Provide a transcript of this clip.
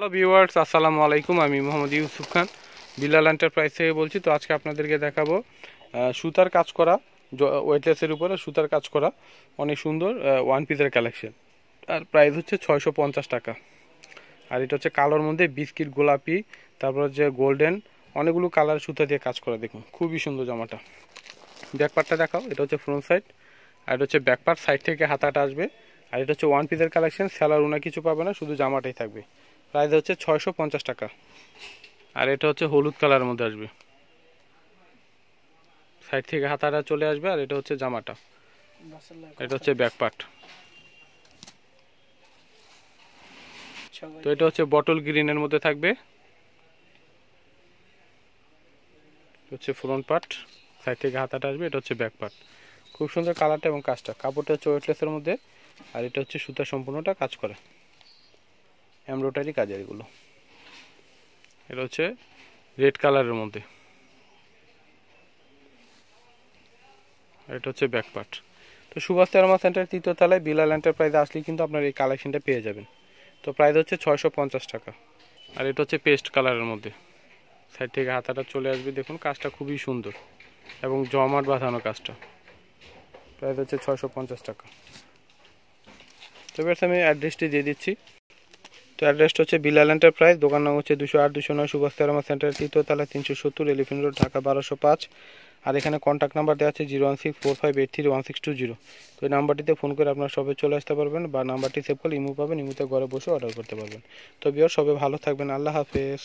hello viewers আসসালামু আলাইকুম আমি মোহাম্মদ ইউসুফ খান বিল্লাল এন্টারপ্রাইজ থেকে বলছি তো আজকে আপনাদেরকে দেখাবো সুতার কাজ করা ওয়েটলেসের উপরে সুতার কাজ করা অনেক সুন্দর ওয়ান পিসের কালেকশন আর প্রাইস হচ্ছে ছয়শো পঞ্চাশ টাকা আর এটা হচ্ছে কালোর মধ্যে বিস্কিট গোলাপি তারপর হচ্ছে গোল্ডেন অনেকগুলো কালার সুতা দিয়ে কাজ করা দেখুন খুবই সুন্দর জামাটা ব্যাকপারটা দেখাও এটা হচ্ছে ফ্রন্ট সাইড আর এটা হচ্ছে ব্যাকপার সাইড থেকে হাতাটা আসবে আর এটা হচ্ছে ওয়ান পিসের কালেকশন স্যালার উনা কিছু পাবে না শুধু জামাটাই থাকবে প্রাইস হচ্ছে ছয়শো পঞ্চাশ টাকা আর এটা হচ্ছে হলুদ কালার মধ্যে আসবে সাইড থেকে হাতাটা চলে আসবে আর এটা হচ্ছে জামাটা এটা হচ্ছে ব্যাক পার্ট তো এটা হচ্ছে বটল গ্রিনের মধ্যে থাকবে হচ্ছে ফ্রন্ট পার্ট সাইড থেকে হাতাটা আসবে এটা হচ্ছে ব্যাক পার্ট খুব সুন্দর কালারটা এবং কাজটা কাপড়টা হচ্ছে ওয়েটলেসের মধ্যে আর এটা হচ্ছে সুতা সম্পূর্ণটা কাজ করে এমব্রয়ডারি কাজের এগুলো এটা হচ্ছে রেড কালারের মধ্যে এটা হচ্ছে ব্যাক পার্ট তো সুভাষ তেরমা সেন্টার তৃতীয় তালায় বিলাল এন্টারপ্রাইজে আসলে কিন্তু আপনার এই কালেকশনটা পেয়ে যাবেন তো প্রাইস হচ্ছে ছয়শো পঞ্চাশ টাকা আর এটা হচ্ছে পেস্ট কালারের মধ্যে সাইড থেকে হাতাটা চলে আসবে দেখুন কাজটা খুবই সুন্দর এবং জমাট বাঁধানো কাজটা প্রাইস হচ্ছে ছয়শো পঞ্চাশ টাকা তো এবার আমি অ্যাড্রেসটি দিয়ে দিচ্ছি তো অ্যাড্রেসটা হচ্ছে বিলাল এন্টারপ্রাইজ দোকান নাম হচ্ছে দুশো আট দুশো নয় সুভাষ তেরমা সেন্টার তালা তিনশো সত্তর এলিফেন্ট রোড ঢাকা বারোশো পাঁচ আর এখানে কন্ট্যাক্ট নাম্বার দেওয়া আছে zero one six four five eight three one six two zero তো এই নাম্বারটিতে ফোন করে আপনার সবে চলে আসতে পারবেন বা নাম্বারটি সেভ করলে ইমো পাবেন ইমুতে ঘরে বসে অর্ডার করতে পারবেন তো বিয়ার সবে ভালো থাকবেন আল্লাহ হাফেজ